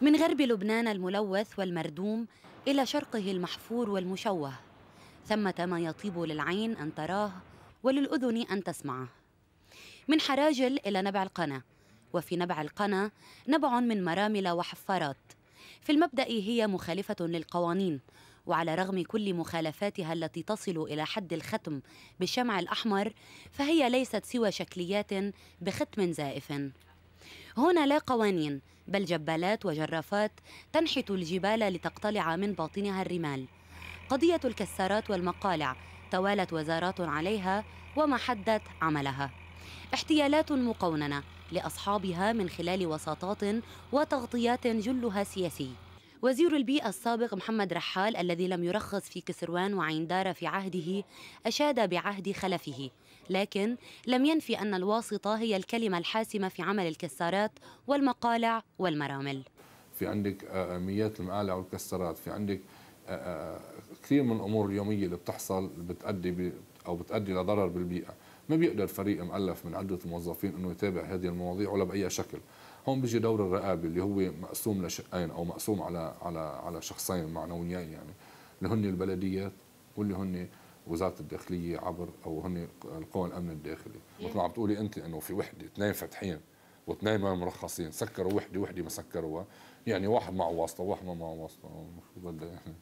من غرب لبنان الملوث والمردوم إلى شرقه المحفور والمشوه ثمة ما يطيب للعين أن تراه وللأذن أن تسمعه من حراجل إلى نبع القنا وفي نبع القنا نبع من مرامل وحفارات في المبدأ هي مخالفة للقوانين وعلى رغم كل مخالفاتها التي تصل إلى حد الختم بالشمع الأحمر فهي ليست سوى شكليات بختم زائف هنا لا قوانين بل جبالات وجرافات تنحت الجبال لتقتلع من باطنها الرمال قضية الكسارات والمقالع توالت وزارات عليها ومحدت عملها احتيالات مقوننة لأصحابها من خلال وساطات وتغطيات جلها سياسي وزير البيئة السابق محمد رحال الذي لم يرخص في كسروان وعين دار في عهده أشاد بعهد خلفه لكن لم ينفي أن الواسطة هي الكلمة الحاسمة في عمل الكسارات والمقالع والمرامل في عندك آه، آه، ميات المقالع والكسارات في عندك آه، كثير من الامور اليوميه اللي بتحصل بتؤدي او بتؤدي لضرر بالبيئه ما بيقدر فريق مؤلف من عده موظفين انه يتابع هذه المواضيع ولا باي شكل هون بيجي دور الرقابه اللي هو مقسوم لشقين او مقسوم على على على شخصين معنويين يعني اللي هن البلديات واللي هن وزاره الداخليه عبر او هن القوى الامن الداخلي إيه. مثل ما عم تقولي انت انه في وحده اثنين فاتحين واثنين ما مرخصين سكروا وحده وحده ما سكروها يعني واحد معه واسطه واحد ما معه واسطه المفروض يعني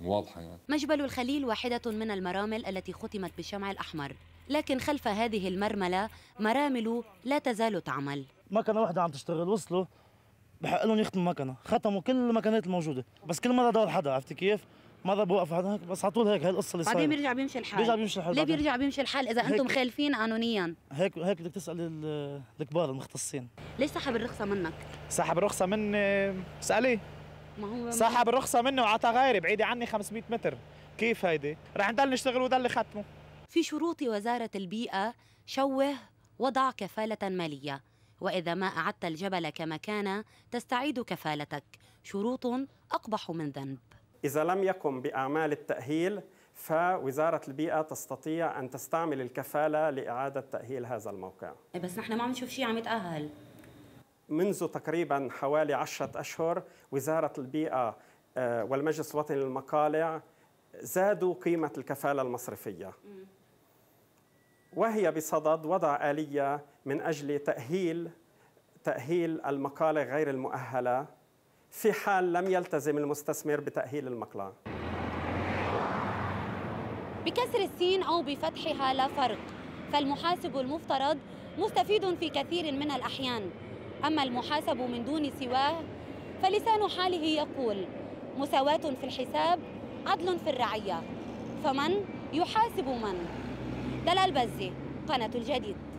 واضحه يعني مجبل الخليل واحده من المرامل التي ختمت بالشمع الاحمر لكن خلف هذه المرملة مرامل لا تزال تعمل مكنة واحدة عم تشتغل وصلوا بحق لهم يختموا مكنة ختموا كل المكنات الموجودة بس كل مرة دور حدا عرفتي كيف؟ مرة بوقف حدا بس على طول هيك هي القصة اللي صارت بعدين بيرجع بيمشي الحال بيرجع بيمشي الحال ليه بيرجع بيمشي الحال إذا أنتم خالفين قانونيا؟ هيك هيك بدك تسأل الكبار المختصين ليش سحب الرخصة منك؟ سحب الرخصة مني اسأليه ما هو سحب الرخصة مني وعطى غيري بعيدة عني 500 متر كيف هيدي؟ رح نضل نشتغل وضل ختمه في شروط وزارة البيئة شوه وضع كفالة مالية وإذا ما أعدت الجبل كما كان تستعيد كفالتك شروط أقبح من ذنب إذا لم يقم بأعمال التأهيل فوزارة البيئة تستطيع أن تستعمل الكفالة لإعادة تأهيل هذا الموقع إيه، بس نحن ما عم نشوف شيء عم يتأهل منذ تقريبا حوالي عشرة أشهر وزارة البيئة آه، والمجلس الوطني للمقالع زادوا قيمة الكفالة المصرفية م. وهي بصدد وضع آلية من أجل تأهيل تأهيل المقالة غير المؤهلة في حال لم يلتزم المستثمر بتأهيل المقلة بكسر السين أو بفتحها لا فرق فالمحاسب المفترض مستفيد في كثير من الأحيان أما المحاسب من دون سواه فلسان حاله يقول مساواة في الحساب عدل في الرعية فمن يحاسب من؟ دلال بزي قناة الجديد